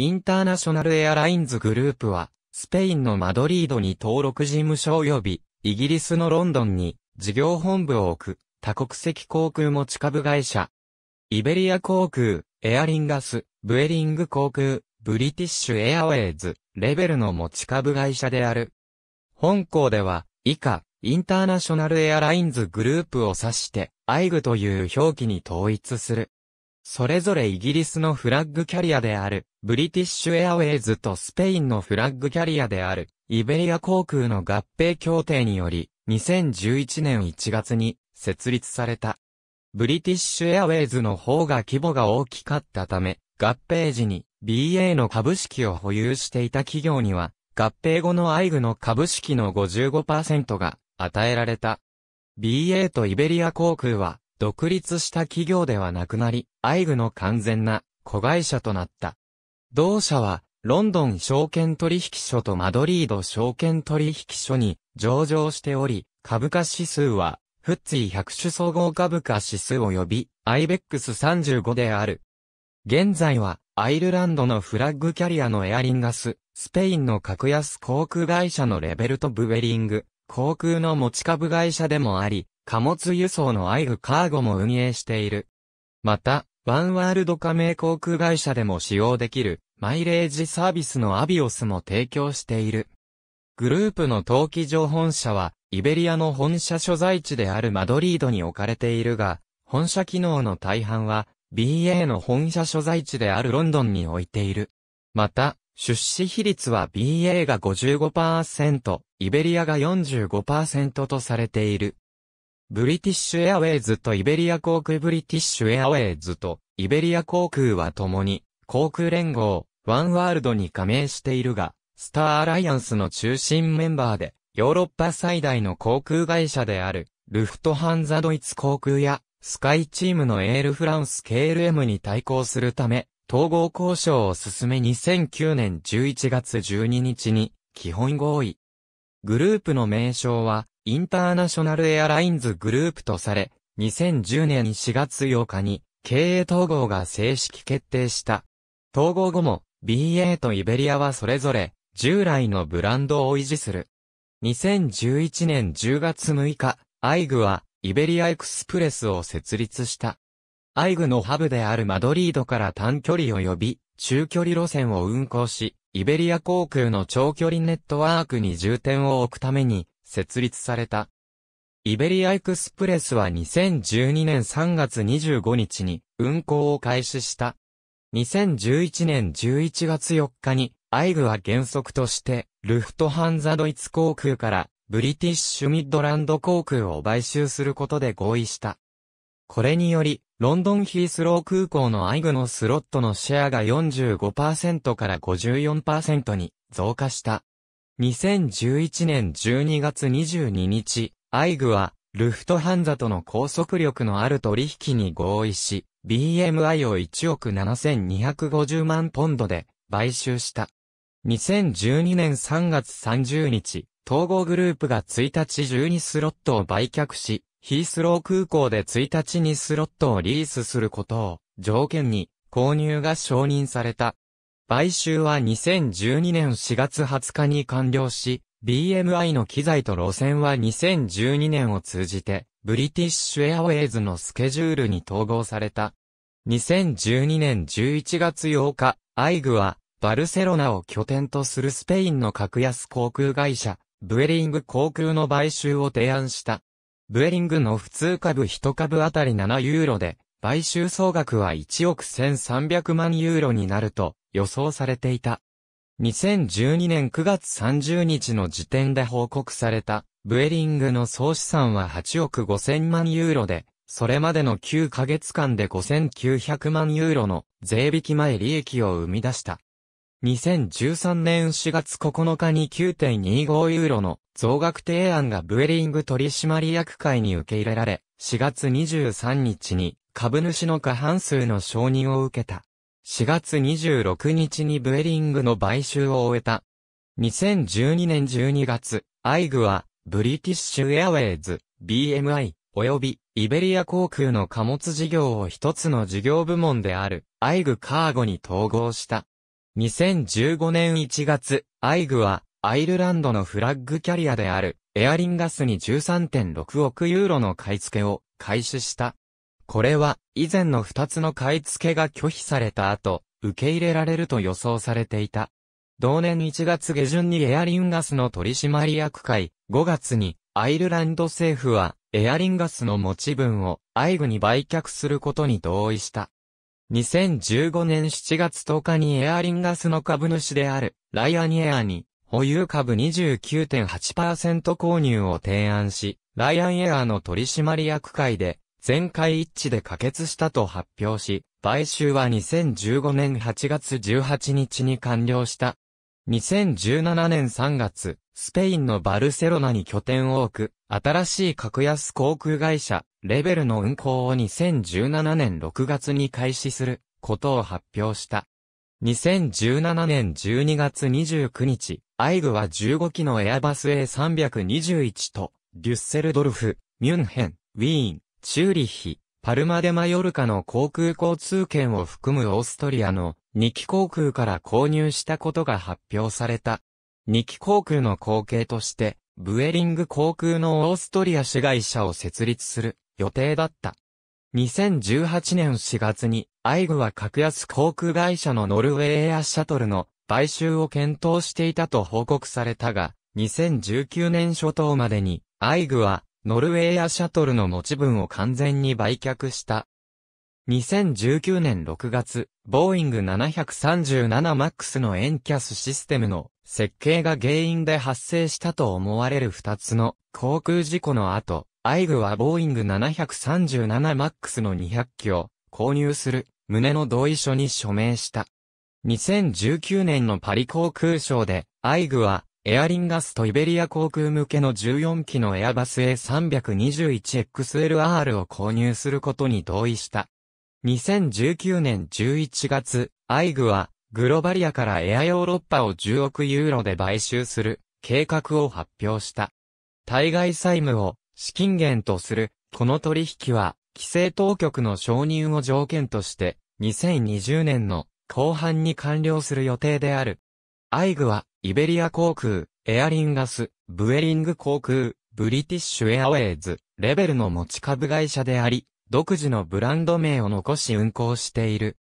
インターナショナルエアラインズグループは、スペインのマドリードに登録事務所及び、イギリスのロンドンに事業本部を置く、多国籍航空持ち株会社。イベリア航空、エアリンガス、ブエリング航空、ブリティッシュエアウェイズ、レベルの持ち株会社である。本校では、以下、インターナショナルエアラインズグループを指して、アイグという表記に統一する。それぞれイギリスのフラッグキャリアである、ブリティッシュエアウェイズとスペインのフラッグキャリアである、イベリア航空の合併協定により、2011年1月に設立された。ブリティッシュエアウェイズの方が規模が大きかったため、合併時に BA の株式を保有していた企業には、合併後のアイグの株式の55%が与えられた。BA とイベリア航空は独立した企業ではなくなり、アイグの完全な子会社となった。同社は、ロンドン証券取引所とマドリード証券取引所に上場しており、株価指数は、フッツィ100種総合株価指数及び、IBEX35 である。現在は、アイルランドのフラッグキャリアのエアリンガス、スペインの格安航空会社のレベルとブウェリング、航空の持ち株会社でもあり、貨物輸送のアイグカーゴも運営している。また、ワンワールド加盟航空会社でも使用できる、マイレージサービスのアビオスも提供している。グループの登記上本社は、イベリアの本社所在地であるマドリードに置かれているが、本社機能の大半は、BA の本社所在地であるロンドンに置いている。また、出資比率は BA が55%、イベリアが45%とされている。ブリティッシュエアウェイズとイベリア航空ブリティッシュエアウェイズとイベリア航空は共に航空連合ワンワールドに加盟しているが、スターアライアンスの中心メンバーでヨーロッパ最大の航空会社であるルフトハンザドイツ航空やスカイチームのエールフランス KLM に対抗するため、統合交渉を進め2009年11月12日に基本合意。グループの名称はインターナショナルエアラインズグループとされ、2010年4月8日に経営統合が正式決定した。統合後も BA とイベリアはそれぞれ従来のブランドを維持する。2011年10月6日、アイグはイベリアエクスプレスを設立した。アイグのハブであるマドリードから短距離及び中距離路線を運行し、イベリア航空の長距離ネットワークに重点を置くために、設立された。イベリアエクスプレスは2012年3月25日に運行を開始した。2011年11月4日に、アイグは原則として、ルフトハンザドイツ航空からブリティッシュミッドランド航空を買収することで合意した。これにより、ロンドンヒースロー空港のアイグのスロットのシェアが45%から54%に増加した。2011年12月22日、アイグは、ルフトハンザとの高速力のある取引に合意し、BMI を1億7250万ポンドで買収した。2012年3月30日、統合グループが1日12スロットを売却し、ヒースロー空港で1日にスロットをリースすることを条件に購入が承認された。買収は2012年4月20日に完了し、BMI の機材と路線は2012年を通じて、ブリティッシュエアウェイズのスケジュールに統合された。2012年11月8日、アイグは、バルセロナを拠点とするスペインの格安航空会社、ブエリング航空の買収を提案した。ブエリングの普通株1株あたり7ユーロで、買収総額は1億1300万ユーロになると予想されていた。2012年9月30日の時点で報告された、ブエリングの総資産は8億5000万ユーロで、それまでの9ヶ月間で5900万ユーロの税引き前利益を生み出した。2013年4月9日に9.25ユーロの増額提案がブエリング取締役会に受け入れられ、4月23日に株主の過半数の承認を受けた。4月26日にブエリングの買収を終えた。2012年12月、アイグは、ブリティッシュエアウェイズ、BMI、及び、イベリア航空の貨物事業を一つの事業部門である、アイグカーゴに統合した。2015年1月、アイグは、アイルランドのフラッグキャリアである、エアリンガスに13.6億ユーロの買い付けを開始した。これは、以前の二つの買い付けが拒否された後、受け入れられると予想されていた。同年1月下旬にエアリンガスの取締役会、5月に、アイルランド政府は、エアリンガスの持ち分を、アイグに売却することに同意した。2015年7月10日にエアリンガスの株主である、ライアニエアに、保有株29.8%購入を提案し、ライアンエアの取締役会で全会一致で可決したと発表し、買収は2015年8月18日に完了した。2017年3月、スペインのバルセロナに拠点を置く、新しい格安航空会社、レベルの運航を2017年6月に開始することを発表した。2017年12月29日、アイグは15機のエアバス A321 と、デュッセルドルフ、ミュンヘン、ウィーン、チューリヒ、パルマ・デ・マヨルカの航空交通券を含むオーストリアの2機航空から購入したことが発表された。2機航空の後継として、ブエリング航空のオーストリア市会社を設立する予定だった。2018年4月に、アイグは格安航空会社のノルウェーエアシャトルの買収を検討していたと報告されたが、2019年初頭までに、アイグはノルウェーやシャトルの持ち分を完全に売却した。2019年6月、ボーイング 737MAX のエンキャスシステムの設計が原因で発生したと思われる2つの航空事故の後、アイグはボーイング 737MAX の200機を購入する旨の同意書に署名した。2019年のパリ航空ショーで、アイグはエアリンガスとイベリア航空向けの14機のエアバス A321XLR を購入することに同意した。2019年11月、アイグは、グロバリアからエアヨーロッパを10億ユーロで買収する計画を発表した。対外債務を資金源とする、この取引は、規制当局の承認を条件として、2020年の後半に完了する予定である。アイグは、イベリア航空、エアリンガス、ブエリング航空、ブリティッシュエアウェイズ、レベルの持ち株会社であり、独自のブランド名を残し運航している。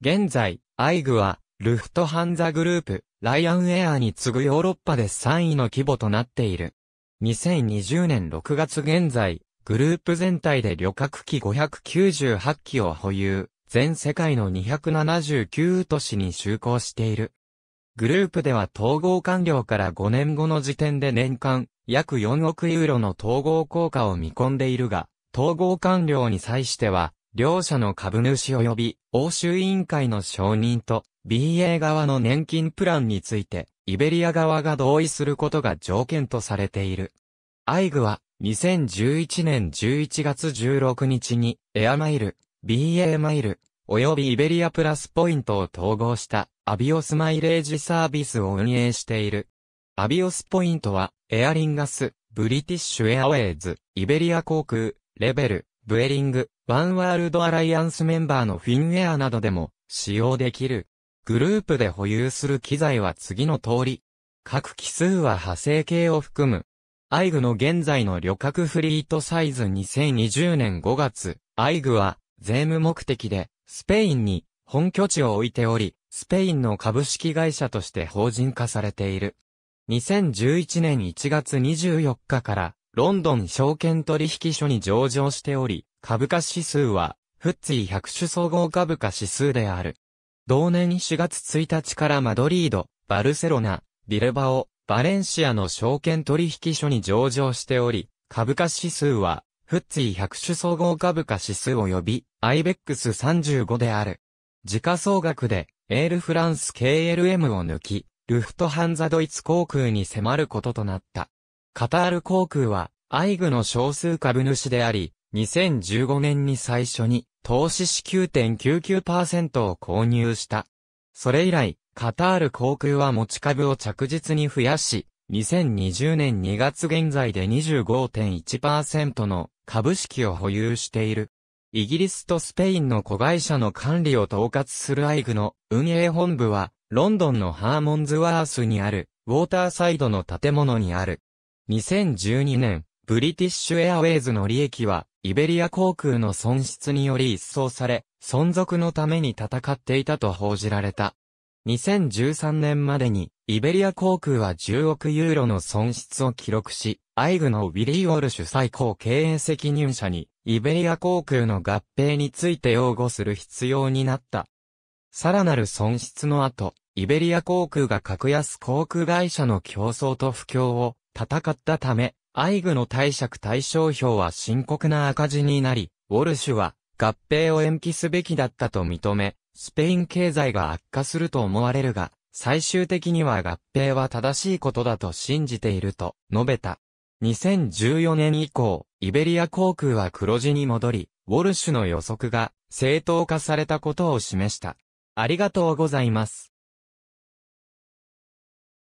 現在、アイグは、ルフトハンザグループ、ライアンエアに次ぐヨーロッパで3位の規模となっている。2020年6月現在、グループ全体で旅客機598機を保有、全世界の279都市に就航している。グループでは統合完了から5年後の時点で年間約4億ユーロの統合効果を見込んでいるが、統合完了に際しては、両社の株主及び欧州委員会の承認と BA 側の年金プランについて、イベリア側が同意することが条件とされている。アイグは2011年11月16日にエアマイル、BA マイル、及びイベリアプラスポイントを統合したアビオスマイレージサービスを運営している。アビオスポイントは、エアリンガス、ブリティッシュエアウェイズ、イベリア航空、レベル、ブエリング、ワンワールドアライアンスメンバーのフィンエアなどでも使用できる。グループで保有する機材は次の通り。各機数は派生系を含む。アイグの現在の旅客フリートサイズ2020年5月、アイグは税務目的でスペインに本拠地を置いており、スペインの株式会社として法人化されている。2011年1月24日からロンドン証券取引所に上場しており、株価指数はフッツィ100種総合株価指数である。同年4月1日からマドリード、バルセロナ、ビルバオ、バレンシアの証券取引所に上場しており、株価指数は、フッツィ100種総合株価指数及び、IBEX35 である。時価総額で、エールフランス KLM を抜き、ルフトハンザドイツ航空に迫ることとなった。カタール航空は、アイグの少数株主であり、2015年に最初に投資資9.99%を購入した。それ以来、カタール航空は持ち株を着実に増やし、2020年2月現在で25.1%の株式を保有している。イギリスとスペインの子会社の管理を統括するアイグの運営本部は、ロンドンのハーモンズワースにある、ウォーターサイドの建物にある。2012年、ブリティッシュエアウェイズの利益は、イベリア航空の損失により一掃され、存続のために戦っていたと報じられた。2013年までに、イベリア航空は10億ユーロの損失を記録し、アイグのウィリー・オール主最高経営責任者に、イベリア航空の合併について擁護する必要になった。さらなる損失の後、イベリア航空が格安航空会社の競争と不況を戦ったため、アイグの貸借対象表は深刻な赤字になり、ウォルシュは合併を延期すべきだったと認め、スペイン経済が悪化すると思われるが、最終的には合併は正しいことだと信じていると述べた。2014年以降、イベリア航空は黒字に戻り、ウォルシュの予測が正当化されたことを示した。ありがとうございます。